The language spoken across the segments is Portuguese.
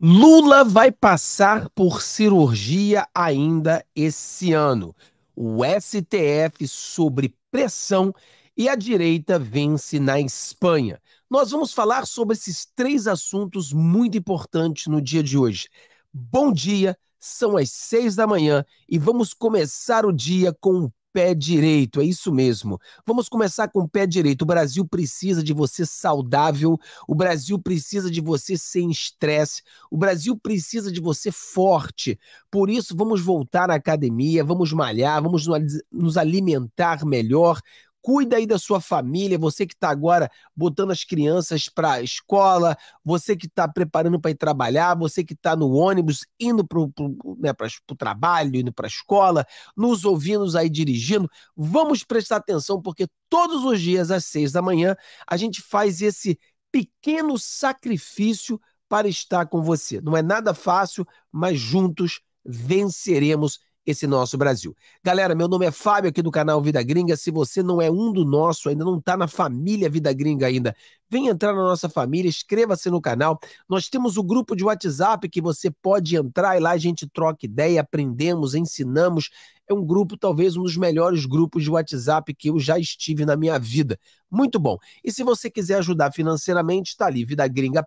Lula vai passar por cirurgia ainda esse ano. O STF sobre pressão e a direita vence na Espanha. Nós vamos falar sobre esses três assuntos muito importantes no dia de hoje. Bom dia, são as seis da manhã e vamos começar o dia com um pé direito, é isso mesmo. Vamos começar com o pé direito. O Brasil precisa de você saudável, o Brasil precisa de você sem estresse, o Brasil precisa de você forte. Por isso, vamos voltar à academia, vamos malhar, vamos nos alimentar melhor, Cuida aí da sua família, você que está agora botando as crianças para a escola, você que está preparando para ir trabalhar, você que está no ônibus indo para o né, trabalho, indo para a escola, nos ouvindo aí dirigindo. Vamos prestar atenção porque todos os dias às seis da manhã a gente faz esse pequeno sacrifício para estar com você. Não é nada fácil, mas juntos venceremos esse nosso Brasil. Galera, meu nome é Fábio aqui do canal Vida Gringa. Se você não é um do nosso, ainda não está na família Vida Gringa ainda, vem entrar na nossa família, inscreva-se no canal. Nós temos o grupo de WhatsApp que você pode entrar e lá a gente troca ideia, aprendemos, ensinamos. É um grupo, talvez um dos melhores grupos de WhatsApp que eu já estive na minha vida. Muito bom. E se você quiser ajudar financeiramente, está ali Vida Gringa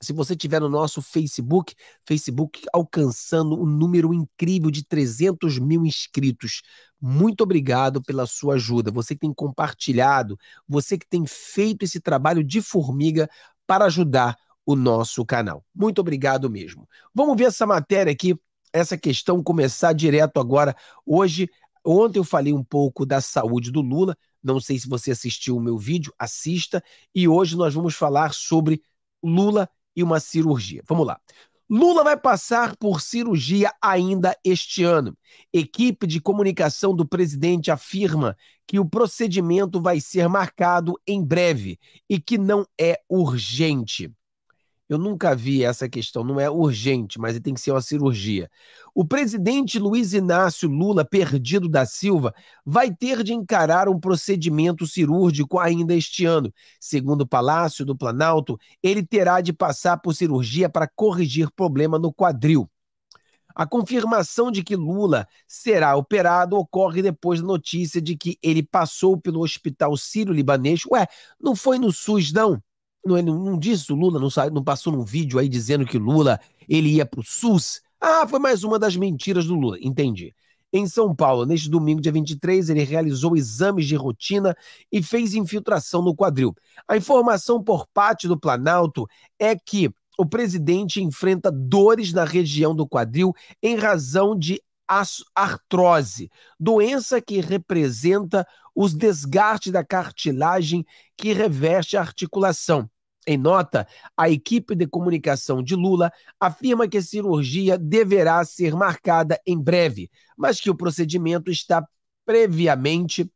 se você tiver no nosso Facebook, Facebook alcançando um número incrível de 300 mil inscritos. Muito obrigado pela sua ajuda. Você que tem compartilhado, você que tem feito esse trabalho de formiga para ajudar o nosso canal. Muito obrigado mesmo. Vamos ver essa matéria aqui, essa questão começar direto agora. Hoje, ontem eu falei um pouco da saúde do Lula. Não sei se você assistiu o meu vídeo, assista. E hoje nós vamos falar sobre Lula e uma cirurgia. Vamos lá. Lula vai passar por cirurgia ainda este ano. Equipe de comunicação do presidente afirma que o procedimento vai ser marcado em breve e que não é urgente. Eu nunca vi essa questão, não é urgente, mas tem que ser uma cirurgia. O presidente Luiz Inácio Lula Perdido da Silva vai ter de encarar um procedimento cirúrgico ainda este ano. Segundo o Palácio do Planalto, ele terá de passar por cirurgia para corrigir problema no quadril. A confirmação de que Lula será operado ocorre depois da notícia de que ele passou pelo Hospital Sírio-Libanês. Ué, não foi no SUS, não? É, não, não disse o Lula, não, não passou num vídeo aí dizendo que Lula ele ia pro SUS. Ah, foi mais uma das mentiras do Lula. Entendi. Em São Paulo, neste domingo, dia 23, ele realizou exames de rotina e fez infiltração no quadril. A informação por parte do Planalto é que o presidente enfrenta dores na região do quadril em razão de artrose, doença que representa os desgastes da cartilagem que reveste a articulação. Em nota, a equipe de comunicação de Lula afirma que a cirurgia deverá ser marcada em breve, mas que o procedimento está previamente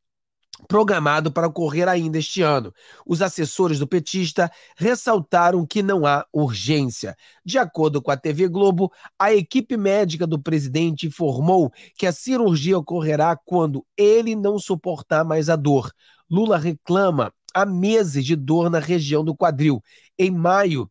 programado para ocorrer ainda este ano. Os assessores do petista ressaltaram que não há urgência. De acordo com a TV Globo, a equipe médica do presidente informou que a cirurgia ocorrerá quando ele não suportar mais a dor. Lula reclama há meses de dor na região do quadril. Em maio,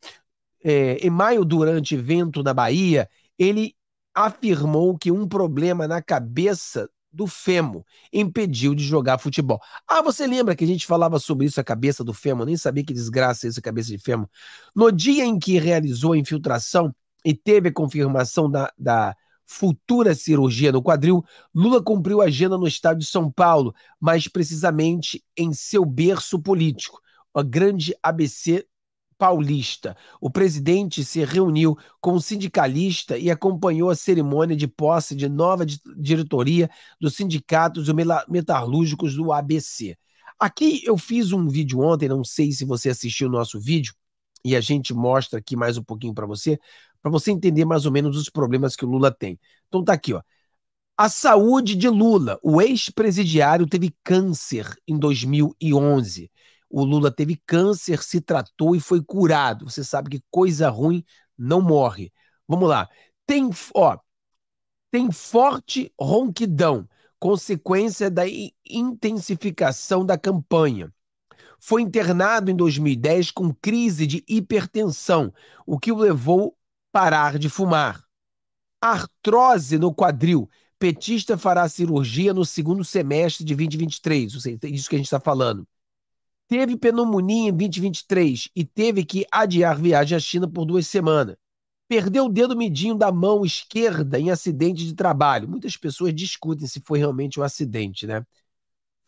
é, em maio durante evento na Bahia, ele afirmou que um problema na cabeça do fêmur impediu de jogar futebol. Ah, você lembra que a gente falava sobre isso, a cabeça do fêmur? nem sabia que desgraça é isso, a cabeça de fêmur. No dia em que realizou a infiltração e teve a confirmação da, da futura cirurgia no quadril, Lula cumpriu agenda no estado de São Paulo, mais precisamente em seu berço político, a grande ABC paulista. O presidente se reuniu com o sindicalista e acompanhou a cerimônia de posse de nova diretoria dos sindicatos metalúrgicos do ABC. Aqui eu fiz um vídeo ontem, não sei se você assistiu o nosso vídeo, e a gente mostra aqui mais um pouquinho para você, para você entender mais ou menos os problemas que o Lula tem. Então tá aqui, ó. A saúde de Lula. O ex-presidiário teve câncer em 2011. O Lula teve câncer, se tratou e foi curado. Você sabe que coisa ruim não morre. Vamos lá. Tem, ó, tem forte ronquidão, consequência da intensificação da campanha. Foi internado em 2010 com crise de hipertensão, o que o levou parar de fumar. Artrose no quadril. Petista fará cirurgia no segundo semestre de 2023. Ou seja, é isso que a gente está falando. Teve pneumonia em 2023 e teve que adiar viagem à China por duas semanas. Perdeu o dedo midinho da mão esquerda em acidente de trabalho. Muitas pessoas discutem se foi realmente um acidente, né?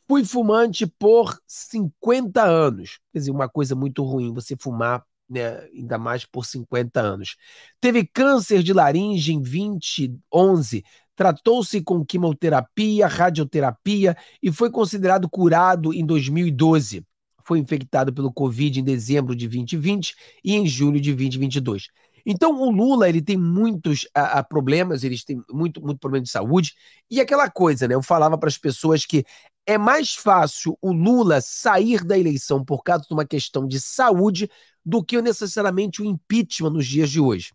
Fui fumante por 50 anos. Quer dizer, uma coisa muito ruim você fumar né, ainda mais por 50 anos. Teve câncer de laringe em 2011, tratou-se com quimioterapia, radioterapia e foi considerado curado em 2012. Foi infectado pelo Covid em dezembro de 2020 e em julho de 2022. Então o Lula ele tem muitos a, ah, a, ah, problemas, eles têm muito muito problema de saúde e aquela coisa, né? Eu falava para as pessoas que é mais fácil o Lula sair da eleição por causa de uma questão de saúde do que necessariamente o impeachment nos dias de hoje.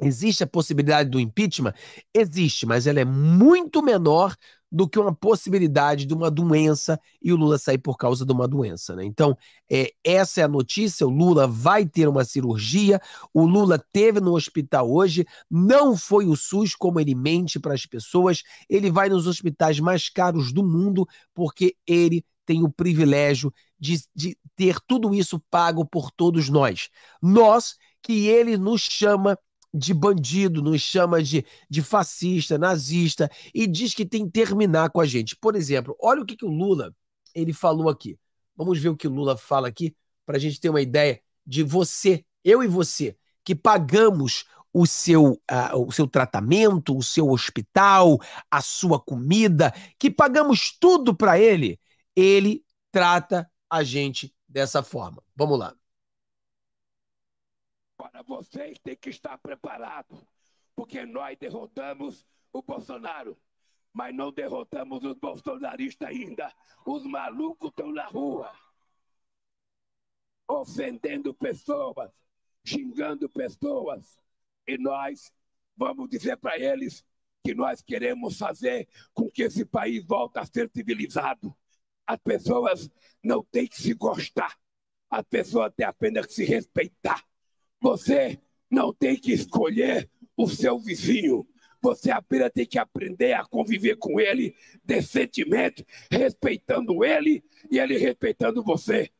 Existe a possibilidade do impeachment? Existe, mas ela é muito menor do que uma possibilidade de uma doença e o Lula sair por causa de uma doença. Né? Então, é, essa é a notícia: o Lula vai ter uma cirurgia, o Lula teve no hospital hoje, não foi o SUS como ele mente para as pessoas, ele vai nos hospitais mais caros do mundo porque ele tem o privilégio de, de ter tudo isso pago por todos nós. Nós que ele nos chama de bandido, nos chama de, de fascista, nazista e diz que tem que terminar com a gente. Por exemplo, olha o que, que o Lula ele falou aqui. Vamos ver o que o Lula fala aqui para a gente ter uma ideia de você, eu e você, que pagamos o seu, uh, o seu tratamento, o seu hospital, a sua comida, que pagamos tudo para ele, ele trata a gente dessa forma. Vamos lá. Agora vocês têm que estar preparados, porque nós derrotamos o Bolsonaro, mas não derrotamos os bolsonaristas ainda. Os malucos estão na rua, ofendendo pessoas, xingando pessoas, e nós vamos dizer para eles que nós queremos fazer com que esse país volte a ser civilizado. As pessoas não têm que se gostar, as pessoas têm apenas que se respeitar. Você não tem que escolher o seu vizinho, você apenas tem que aprender a conviver com ele decentemente, respeitando ele e ele respeitando você.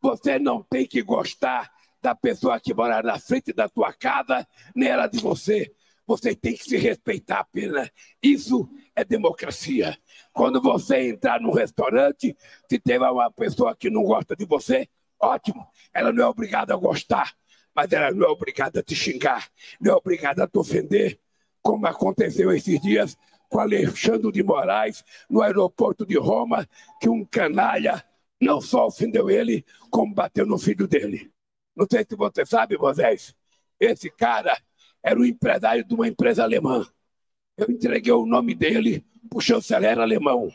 Você não tem que gostar da pessoa que mora na frente da tua casa, nem ela de você. Você tem que se respeitar apenas. Isso é democracia. Quando você entrar num restaurante, se tem uma pessoa que não gosta de você, ótimo, ela não é obrigada a gostar, mas ela não é obrigada a te xingar, não é obrigada a te ofender, como aconteceu esses dias com Alexandre de Moraes no aeroporto de Roma, que um canalha não só ofendeu ele, como bateu no filho dele. Não sei se você sabe, Moisés, esse cara era um empresário de uma empresa alemã. Eu entreguei o nome dele para o chanceler alemão.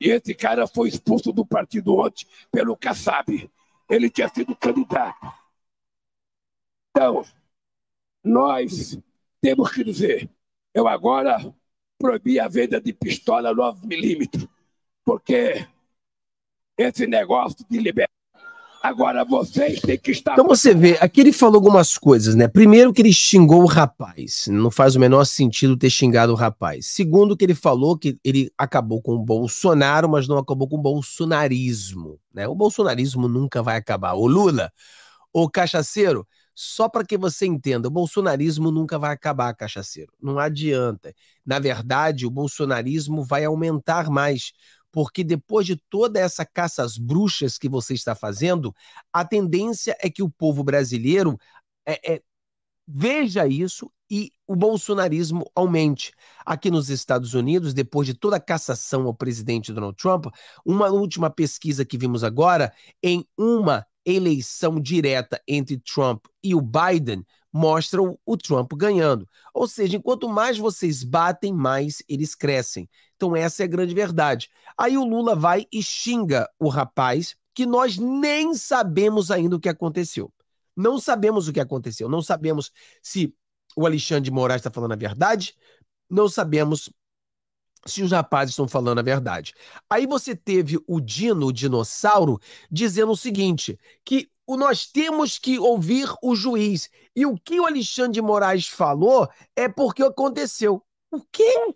E esse cara foi expulso do partido ontem pelo Kassab. Ele tinha sido candidato. Então, nós temos que dizer: eu agora proibi a venda de pistola 9mm, porque esse negócio de liberdade. Agora vocês têm que estar. Então você vê, aqui ele falou algumas coisas, né? Primeiro, que ele xingou o rapaz. Não faz o menor sentido ter xingado o rapaz. Segundo, que ele falou que ele acabou com o Bolsonaro, mas não acabou com o bolsonarismo. Né? O bolsonarismo nunca vai acabar. O Lula, o cachaceiro, só para que você entenda, o bolsonarismo nunca vai acabar, cachaceiro. Não adianta. Na verdade, o bolsonarismo vai aumentar mais, porque depois de toda essa caça às bruxas que você está fazendo, a tendência é que o povo brasileiro é, é, veja isso e o bolsonarismo aumente. Aqui nos Estados Unidos, depois de toda a cassação ao presidente Donald Trump, uma última pesquisa que vimos agora, em uma eleição direta entre Trump e o Biden, mostram o Trump ganhando. Ou seja, enquanto mais vocês batem, mais eles crescem. Então, essa é a grande verdade. Aí o Lula vai e xinga o rapaz, que nós nem sabemos ainda o que aconteceu. Não sabemos o que aconteceu. Não sabemos se o Alexandre de Moraes está falando a verdade. Não sabemos se os rapazes estão falando a verdade. Aí você teve o Dino, o dinossauro, dizendo o seguinte: que o, nós temos que ouvir o juiz. E o que o Alexandre de Moraes falou é porque aconteceu. O quê?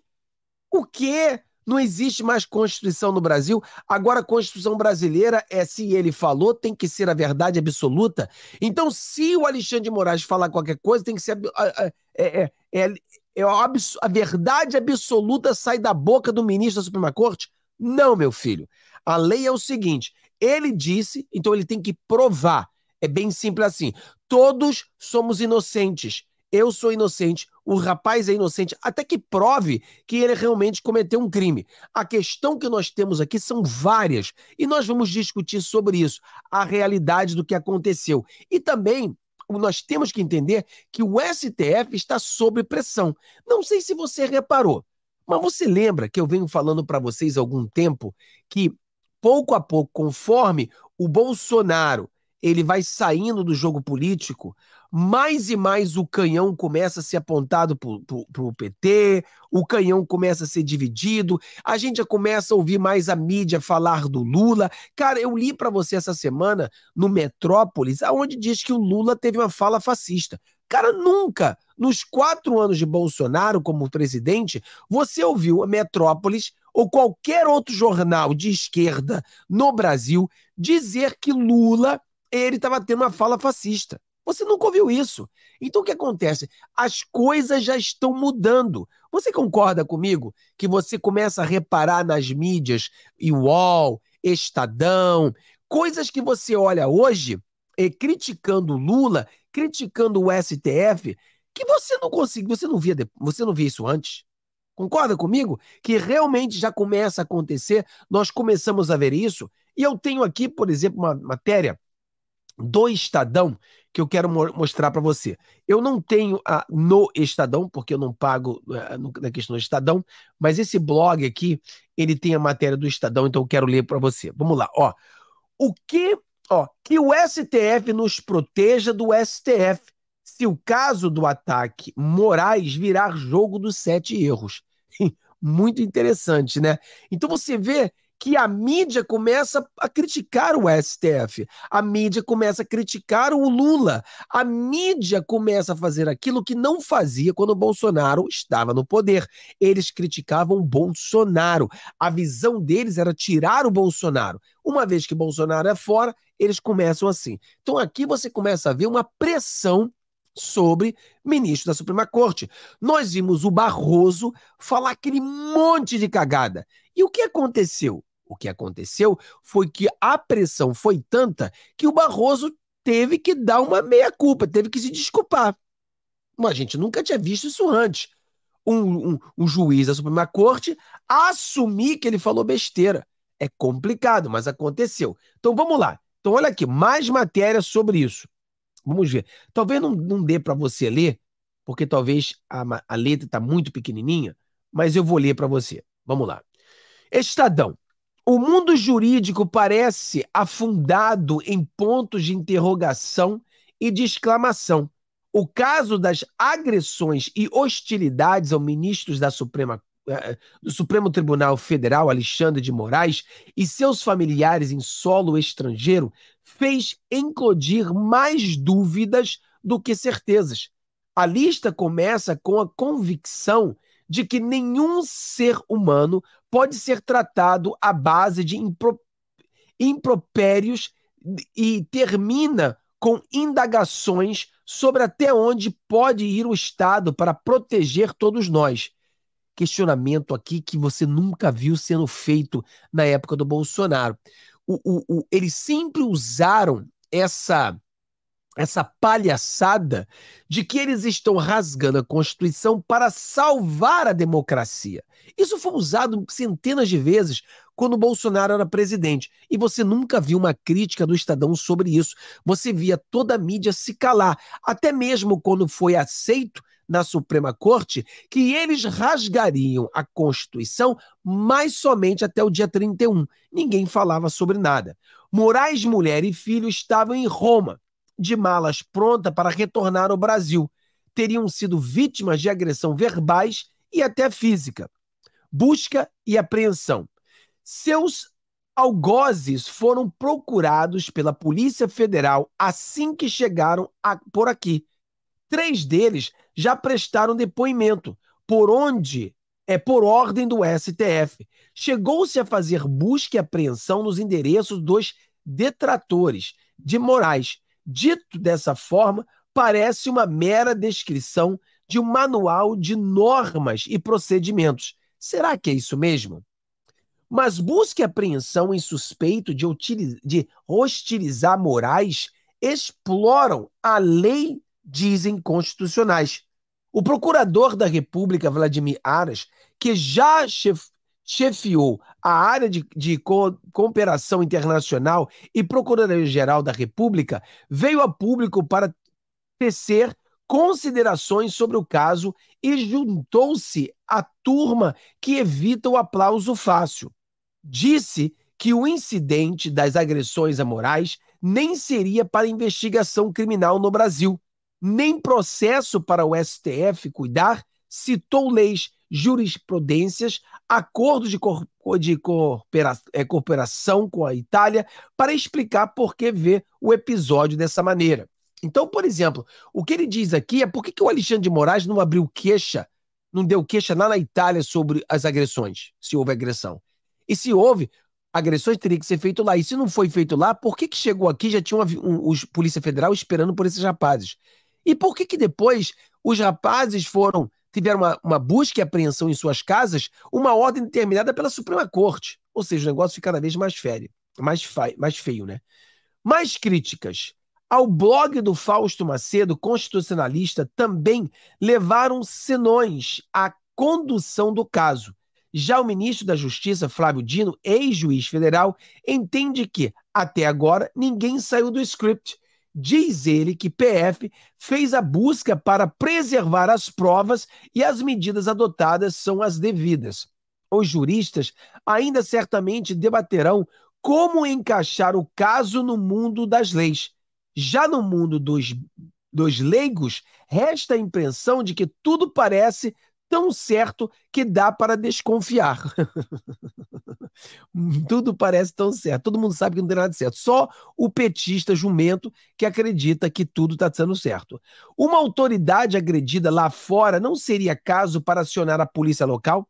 O quê? Não existe mais Constituição no Brasil. Agora, a Constituição brasileira é se ele falou, tem que ser a verdade absoluta. Então, se o Alexandre de Moraes falar qualquer coisa, tem que ser. a é, é, é, é a verdade absoluta sai da boca do ministro da Suprema Corte? Não, meu filho. A lei é o seguinte: ele disse, então ele tem que provar. É bem simples assim. Todos somos inocentes. Eu sou inocente, o rapaz é inocente, até que prove que ele realmente cometeu um crime. A questão que nós temos aqui são várias e nós vamos discutir sobre isso, a realidade do que aconteceu. E também nós temos que entender que o STF está sob pressão. Não sei se você reparou, mas você lembra que eu venho falando para vocês há algum tempo que pouco a pouco, conforme o Bolsonaro ele vai saindo do jogo político, mais e mais o canhão começa a ser apontado para o PT, o canhão começa a ser dividido, a gente já começa a ouvir mais a mídia falar do Lula. Cara, eu li para você essa semana no Metrópolis, aonde diz que o Lula teve uma fala fascista. Cara, nunca, nos quatro anos de Bolsonaro como presidente, você ouviu a Metrópolis ou qualquer outro jornal de esquerda no Brasil dizer que Lula ele estava tendo uma fala fascista. Você nunca ouviu isso. Então o que acontece? As coisas já estão mudando. Você concorda comigo que você começa a reparar nas mídias, UOL, Estadão, coisas que você olha hoje e eh, criticando Lula, criticando o STF, que você não conseguiu, você não via, você não via isso antes. Concorda comigo? Que realmente já começa a acontecer, nós começamos a ver isso. E eu tenho aqui, por exemplo, uma matéria do Estadão que eu quero mostrar para você. Eu não tenho a, no Estadão, porque eu não pago eh, na questão do Estadão, mas esse blog aqui, ele tem a matéria do Estadão, então eu quero ler para você. Vamos lá, ó. O que, ó, que o STF nos proteja do STF se o caso do ataque Moraes virar jogo dos sete erros muito interessante, né? Então você vê que a mídia começa a criticar o STF, a mídia começa a criticar o Lula, a mídia começa a fazer aquilo que não fazia quando o Bolsonaro estava no poder. Eles criticavam o Bolsonaro. A visão deles era tirar o Bolsonaro. Uma vez que Bolsonaro é fora, eles começam assim. Então aqui você começa a ver uma pressão sobre ministro da Suprema Corte. Nós vimos o Barroso falar aquele monte de cagada. E o que aconteceu? O que aconteceu foi que a pressão foi tanta que o Barroso teve que dar uma meia-culpa, teve que se desculpar. Mas a gente nunca tinha visto isso antes. Um, um, um, juiz da Suprema Corte assumir que ele falou besteira. É complicado, mas aconteceu. Então vamos lá. Então olha aqui, mais matéria sobre isso. Vamos ver. Talvez não, não dê para você ler, porque talvez a, a letra está muito pequenininha, mas eu vou ler para você. Vamos lá. Estadão. O mundo jurídico parece afundado em pontos de interrogação e de exclamação. O caso das agressões e hostilidades ao ministro da Suprema eh, eh, do Supremo Tribunal Federal, Alexandre de Moraes, e seus familiares em solo estrangeiro fez eclodir mais dúvidas do que certezas. A lista começa com a convicção de que nenhum ser humano pode ser tratado à base de impropérios e termina com indagações sobre até onde pode ir o Estado para proteger todos nós. Questionamento aqui que você nunca viu sendo feito na época do Bolsonaro o, o, o, eles sempre usaram essa essa palhaçada de que eles estão rasgando a Constituição para salvar a democracia. Isso foi usado centenas de vezes quando Bolsonaro era presidente. E você nunca viu uma crítica do Estadão sobre isso. Você via toda a mídia se calar. Até mesmo quando foi aceito na Suprema Corte que eles rasgariam a Constituição mais somente até o dia 31. Ninguém falava sobre nada. Moraes, mulher e filho estavam em Roma, de malas pronta para retornar ao Brasil. Teriam sido vítimas de agressão verbais e até física. Busca e apreensão. Seus algozes foram procurados pela Polícia Federal assim que chegaram a, por aqui. Três deles já prestaram depoimento, por onde é por ordem do STF. Chegou-se a fazer busca e apreensão nos endereços dos detratores de Moraes. Dito dessa forma, parece uma mera descrição de um manual de normas e procedimentos. Será que é isso mesmo? Mas busca e apreensão em suspeito de, de hostilizar Moraes exploram a lei dizem constitucionais. O procurador da República, Vladimir Aras, que já chef, chefiou a área de, de co cooperação internacional e procurador geral da República, veio a público para tecer considerações sobre o caso e juntou-se à turma que evita o aplauso fácil. Disse que o incidente das agressões a Moraes nem seria para investigação criminal no Brasil nem processo para o STF cuidar, citou leis, jurisprudências, acordos de, cor de é, cooperação com a Itália para explicar por que vê o episódio dessa maneira. Então, por exemplo, o que ele diz aqui é por que, que o Alexandre de Moraes não abriu queixa, não deu queixa lá na Itália sobre as agressões, se houve agressão. E se houve, agressões teria que ser feito lá. E se não foi feito lá, por que, que chegou aqui já tinha uma, um, os Polícia Federal esperando por esses rapazes? E por que, que depois os rapazes foram tiveram uma, uma, busca e apreensão em suas casas, uma ordem determinada pela Suprema Corte? Ou seja, o negócio fica cada vez mais feio, mais, feio, mais feio, né? Mais críticas ao blog do Fausto Macedo, constitucionalista, também levaram senões à condução do caso. Já o ministro da Justiça, Flávio Dino, ex-juiz federal, entende que, até agora, ninguém saiu do script Diz ele que PF fez a busca para preservar as provas e as medidas adotadas são as devidas. Os juristas ainda certamente debaterão como encaixar o caso no mundo das leis. Já no mundo dos, dos leigos, resta a impressão de que tudo parece tão certo que dá para desconfiar. Tudo parece tão certo. Todo mundo sabe que não tem nada certo. Só o petista jumento que acredita que tudo está sendo certo. Uma autoridade agredida lá fora não seria caso para acionar a polícia local?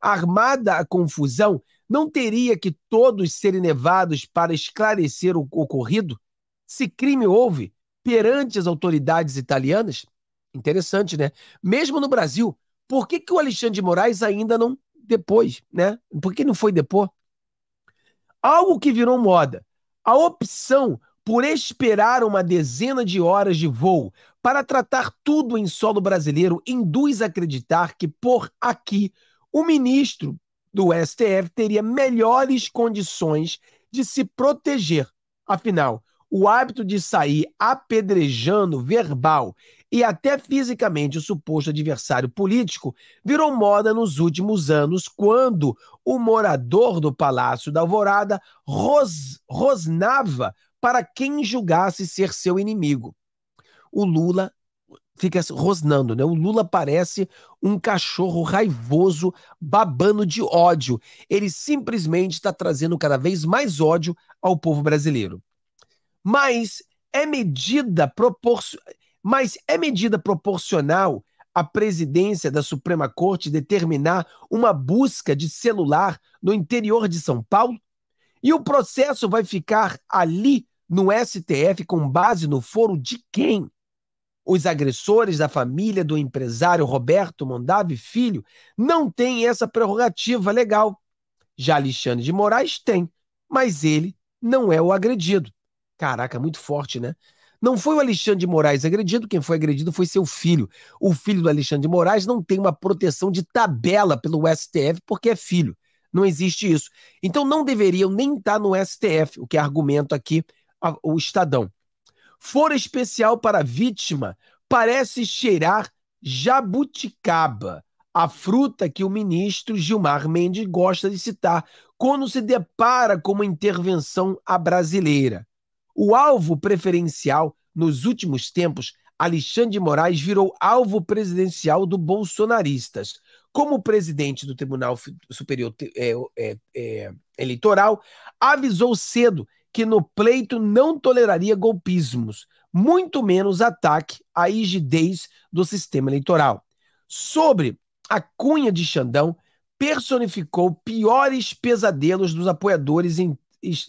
Armada a confusão, não teria que todos serem levados para esclarecer o ocorrido? Se crime houve perante as autoridades italianas? Interessante, né? Mesmo no Brasil, por que, que o Alexandre de Moraes ainda não depois, né? Por que não foi depois? Algo que virou moda. A opção por esperar uma dezena de horas de voo para tratar tudo em solo brasileiro induz a acreditar que por aqui o ministro do STF teria melhores condições de se proteger. Afinal, o hábito de sair apedrejando verbal e até fisicamente o suposto adversário político virou moda nos últimos anos, quando o morador do Palácio da Alvorada ros rosnava para quem julgasse ser seu inimigo. O Lula fica rosnando, né? O Lula parece um cachorro raivoso, babando de ódio. Ele simplesmente está trazendo cada vez mais ódio ao povo brasileiro. Mas é medida proporcional mas é medida proporcional a presidência da Suprema Corte determinar uma busca de celular no interior de São Paulo? E o processo vai ficar ali no STF com base no foro de quem? Os agressores da família do empresário Roberto Mondavi Filho não têm essa prerrogativa legal. Já Alexandre de Moraes tem, mas ele não é o agredido. Caraca, muito forte, né? Não foi o Alexandre de Moraes agredido, quem foi agredido foi seu filho. O filho do Alexandre de Moraes não tem uma proteção de tabela pelo STF porque é filho. Não existe isso. Então não deveriam nem estar tá no STF, o que é argumento aqui o Estadão. Fora especial para a vítima parece cheirar jabuticaba, a fruta que o ministro Gilmar Mendes gosta de citar quando se depara com uma intervenção à brasileira. O alvo preferencial nos últimos tempos, Alexandre de Moraes virou alvo presidencial do bolsonaristas. Como presidente do Tribunal Superior é, é, é, Eleitoral, avisou cedo que no pleito não toleraria golpismos, muito menos ataque à rigidez do sistema eleitoral. Sobre a cunha de Xandão, personificou piores pesadelos dos apoiadores em,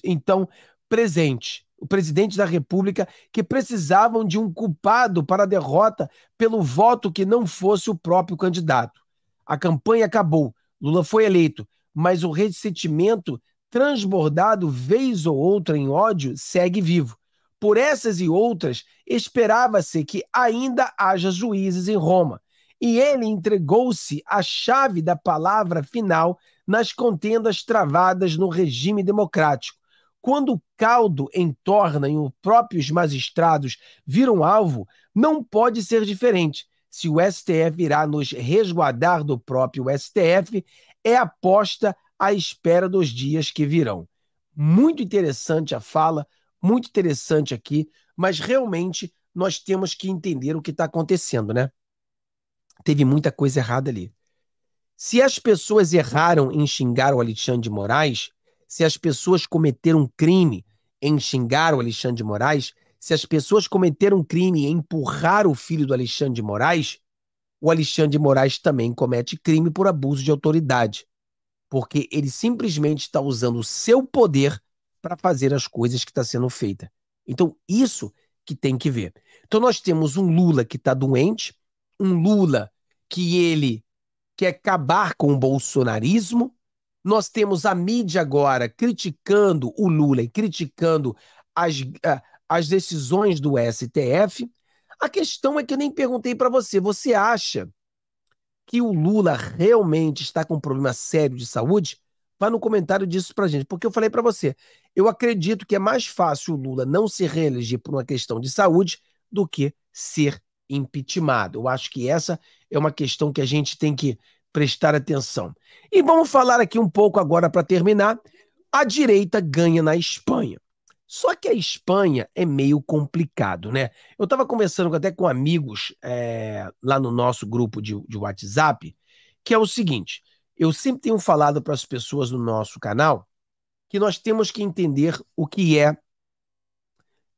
então presentes o presidente da República que precisavam de um culpado para a derrota pelo voto que não fosse o próprio candidato. A campanha acabou, Lula foi eleito, mas o ressentimento, transbordado vez ou outra em ódio, segue vivo. Por essas e outras, esperava-se que ainda haja juízes em Roma. E ele entregou-se à chave da palavra final nas contendas travadas no regime democrático quando o caldo entorna e os próprios magistrados viram alvo, não pode ser diferente. Se o STF irá nos resguardar do próprio STF, é aposta à espera dos dias que virão. Muito interessante a fala, muito interessante aqui, mas realmente nós temos que entender o que está acontecendo, né? Teve muita coisa errada ali. Se as pessoas erraram em xingar o Alexandre de Moraes, se as pessoas cometeram crime em xingar o Alexandre de Moraes, se as pessoas cometeram crime em empurrar o filho do Alexandre de Moraes, o Alexandre de Moraes também comete crime por abuso de autoridade. Porque ele simplesmente está usando o seu poder para fazer as coisas que está sendo feita. Então, isso que tem que ver. Então, nós temos um Lula que está doente, um Lula que ele quer acabar com o bolsonarismo, nós temos a mídia agora criticando o Lula e criticando as, ah, as decisões do STF. A questão é que eu nem perguntei para você. Você acha que o Lula realmente está com um problema sério de saúde? Vá no comentário disso pra gente, porque eu falei para você, eu acredito que é mais fácil o Lula não se reeleger por uma questão de saúde do que ser impeachmentado. Eu acho que essa é uma questão que a gente tem que prestar atenção. E vamos falar aqui um pouco agora para terminar. A direita ganha na Espanha. Só que a Espanha é meio complicado, né? Eu estava conversando até com amigos é, lá no nosso grupo de, de WhatsApp, que é o seguinte: eu sempre tenho falado para as pessoas no nosso canal que nós temos que entender o que é,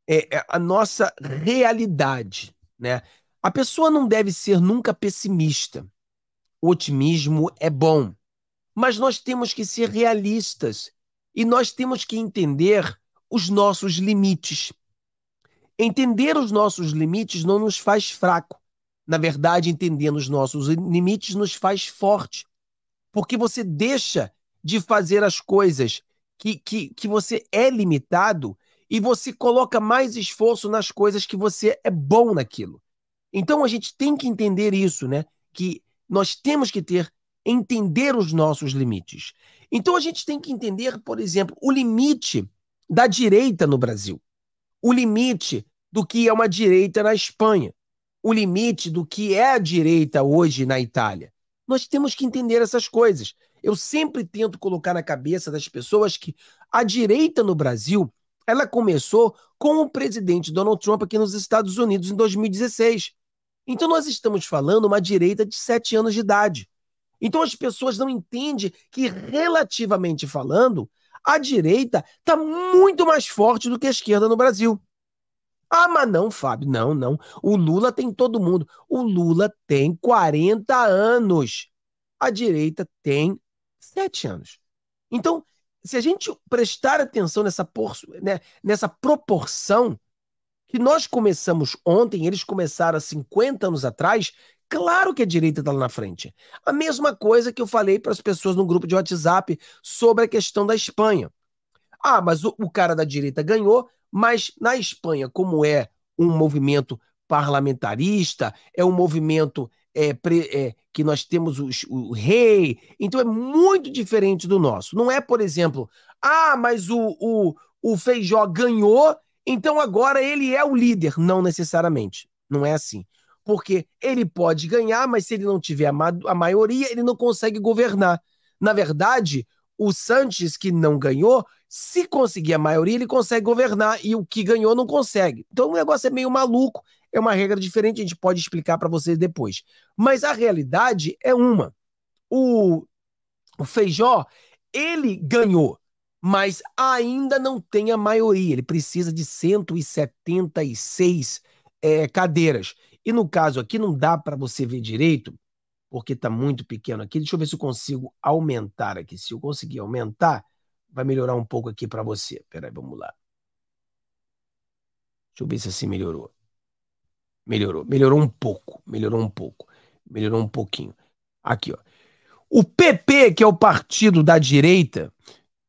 é, é, a nossa realidade, né? A pessoa não deve ser nunca pessimista. O otimismo é bom, mas nós temos que ser realistas e nós temos que entender os nossos limites. Entender os nossos limites não nos faz fraco. Na verdade, entendendo os nossos limites nos faz forte, porque você deixa de fazer as coisas que, que, que você é limitado e você coloca mais esforço nas coisas que você é bom naquilo. Então a gente tem que entender isso, né? Que nós temos que ter entender os nossos limites. Então a gente tem que entender, por exemplo, o limite da direita no Brasil, o limite do que é uma direita na Espanha, o limite do que é a direita hoje na Itália. Nós temos que entender essas coisas. Eu sempre tento colocar na cabeça das pessoas que a direita no Brasil, ela começou com o presidente Donald Trump aqui nos Estados Unidos em 2016. Então nós estamos falando uma direita de sete anos de idade. Então as pessoas não entendem que, relativamente falando, a direita está muito mais forte do que a esquerda no Brasil. Ah, mas não, Fábio, não, não. O Lula tem todo mundo. O Lula tem 40 anos. A direita tem 7 anos. Então, se a gente prestar atenção nessa, por... né, nessa proporção, que nós começamos ontem, eles começaram há 50 anos atrás, claro que a direita está lá na frente. A mesma coisa que eu falei para as pessoas no grupo de WhatsApp sobre a questão da Espanha. Ah, mas o, o cara da direita ganhou, mas na Espanha, como é um movimento parlamentarista, é um movimento é, pre, é, que nós temos os, o rei, então é muito diferente do nosso. Não é, por exemplo, ah, mas o, o, o Feijó ganhou, então agora ele é o líder, não necessariamente. Não é assim. Porque ele pode ganhar, mas se ele não tiver a, ma a maioria, ele não consegue governar. Na verdade, o Sanches, que não ganhou, se conseguir a maioria, ele consegue governar e o que ganhou não consegue. Então o negócio é meio maluco, é uma regra diferente, a gente pode explicar para vocês depois. Mas a realidade é uma. O, o Feijó, ele ganhou, mas ainda não tem a maioria. Ele precisa de 176 é, cadeiras. E no caso aqui não dá para você ver direito, porque está muito pequeno aqui. Deixa eu ver se eu consigo aumentar aqui. Se eu conseguir aumentar, vai melhorar um pouco aqui para você. Peraí, vamos lá. Deixa eu ver se assim melhorou. Melhorou, melhorou um pouco, melhorou um pouco, melhorou um pouquinho. Aqui, ó. O PP, que é o partido da direita,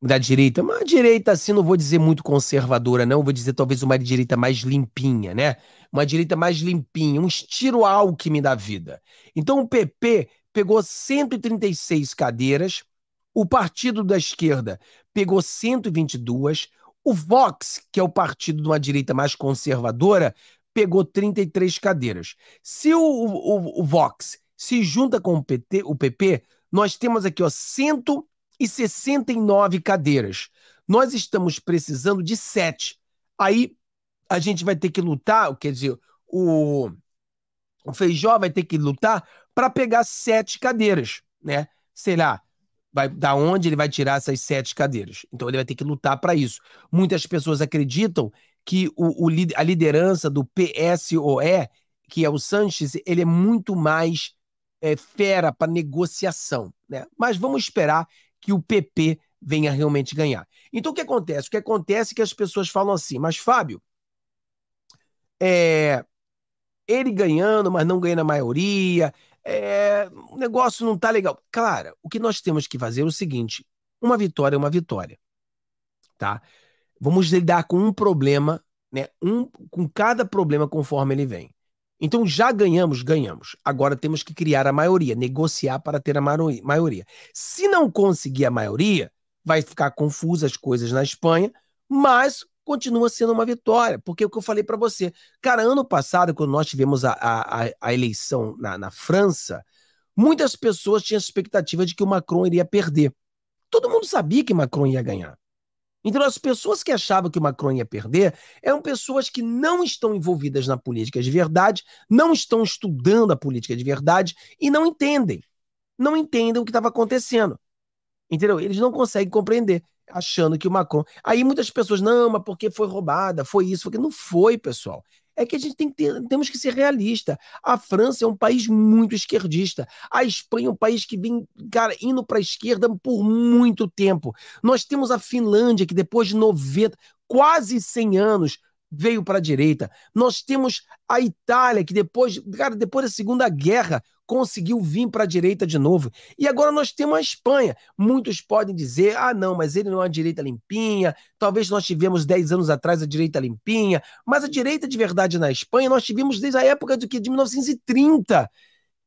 da direita, uma direita assim, não vou dizer muito conservadora, não, vou dizer talvez uma direita mais limpinha, né? Uma direita mais limpinha, um estilo Alckmin da vida. Então o PP pegou 136 cadeiras, o Partido da Esquerda pegou 122, o Vox, que é o partido de uma direita mais conservadora, pegou 33 cadeiras. Se o, o, o Vox se junta com o, PT, o PP, nós temos aqui ó, 100 e 69 cadeiras. Nós estamos precisando de 7. Aí a gente vai ter que lutar, quer dizer, o, o Feijó vai ter que lutar para pegar sete cadeiras, né? Sei lá, vai, da onde ele vai tirar essas sete cadeiras. Então ele vai ter que lutar para isso. Muitas pessoas acreditam que o, o, a liderança do PSOE, que é o Sanches, ele é muito mais é, fera para negociação, né? Mas vamos esperar que o PP venha realmente ganhar. Então o que acontece? O que acontece é que as pessoas falam assim, mas Fábio, é, ele ganhando, mas não ganhando a maioria, é, o negócio não tá legal. Cara, o que nós temos que fazer é o seguinte: uma vitória é uma vitória, tá? Vamos lidar com um problema, né? Um, com cada problema conforme ele vem. Então já ganhamos, ganhamos. Agora temos que criar a maioria, negociar para ter a maioria. Se não conseguir a maioria, vai ficar confusa as coisas na Espanha, mas continua sendo uma vitória, porque é o que eu falei para você. Cara, ano passado, quando nós tivemos a, a, a eleição na, na França, muitas pessoas tinham a expectativa de que o Macron iria perder. Todo mundo sabia que Macron ia ganhar. Então, as pessoas que achavam que o Macron ia perder eram pessoas que não estão envolvidas na política de verdade, não estão estudando a política de verdade e não entendem. Não entendem o que estava acontecendo. Entendeu? Eles não conseguem compreender, achando que o Macron. Aí muitas pessoas, não, mas porque foi roubada, foi isso, porque não foi, pessoal é que a gente tem que ter, temos que ser realista. A França é um país muito esquerdista. A Espanha é um país que vem, cara, indo para a esquerda por muito tempo. Nós temos a Finlândia, que depois de 90, quase 100 anos, veio para a direita. Nós temos a Itália, que depois, cara, depois da Segunda Guerra, conseguiu vir para a direita de novo. E agora nós temos a Espanha. Muitos podem dizer: ah, não, mas ele não é a direita limpinha. Talvez nós tivemos 10 anos atrás a direita limpinha. Mas a direita de verdade na Espanha nós tivemos desde a época do que? De 1930.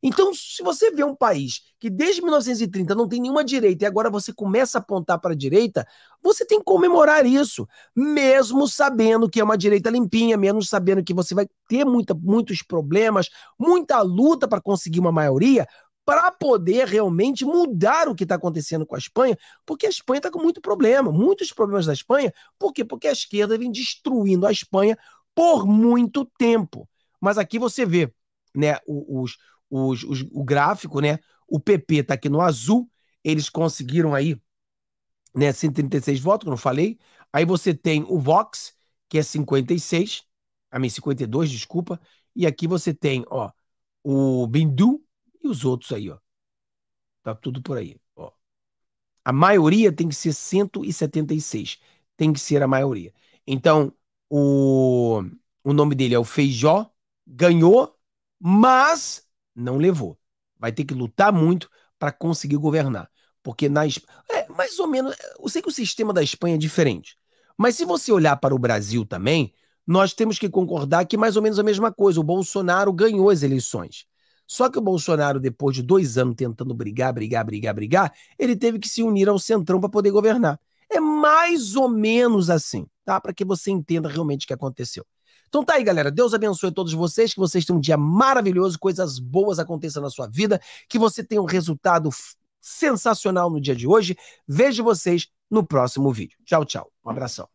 Então, se você vê um país que desde 1930 não tem nenhuma direita e agora você começa a apontar para a direita, você tem que comemorar isso, mesmo sabendo que é uma direita limpinha, mesmo sabendo que você vai ter muita, muitos problemas, muita luta para conseguir uma maioria, para poder realmente mudar o que está acontecendo com a Espanha, porque a Espanha está com muito problema, muitos problemas da Espanha. Por quê? Porque a esquerda vem destruindo a Espanha por muito tempo. Mas aqui você vê né, os, os, os, o gráfico, né? O PP tá aqui no azul, eles conseguiram aí né, 136 votos, como eu falei. Aí você tem o Vox, que é 56, a mim 52, desculpa. E aqui você tem, ó, o Bindu e os outros aí, ó. Tá tudo por aí, ó. A maioria tem que ser 176, tem que ser a maioria. Então, o, o nome dele é o Feijó, ganhou, mas não levou. Vai ter que lutar muito para conseguir governar. Porque na é, mais ou menos, eu sei que o sistema da Espanha é diferente. Mas se você olhar para o Brasil também, nós temos que concordar que mais ou menos a mesma coisa. O Bolsonaro ganhou as eleições. Só que o Bolsonaro, depois de dois anos tentando brigar, brigar, brigar, brigar, ele teve que se unir ao Centrão para poder governar. É mais ou menos assim, tá? Para que você entenda realmente o que aconteceu. Então tá aí, galera. Deus abençoe todos vocês, que vocês tenham um dia maravilhoso, coisas boas aconteçam na sua vida, que você tenha um resultado sensacional no dia de hoje. Vejo vocês no próximo vídeo. Tchau, tchau. Um abração.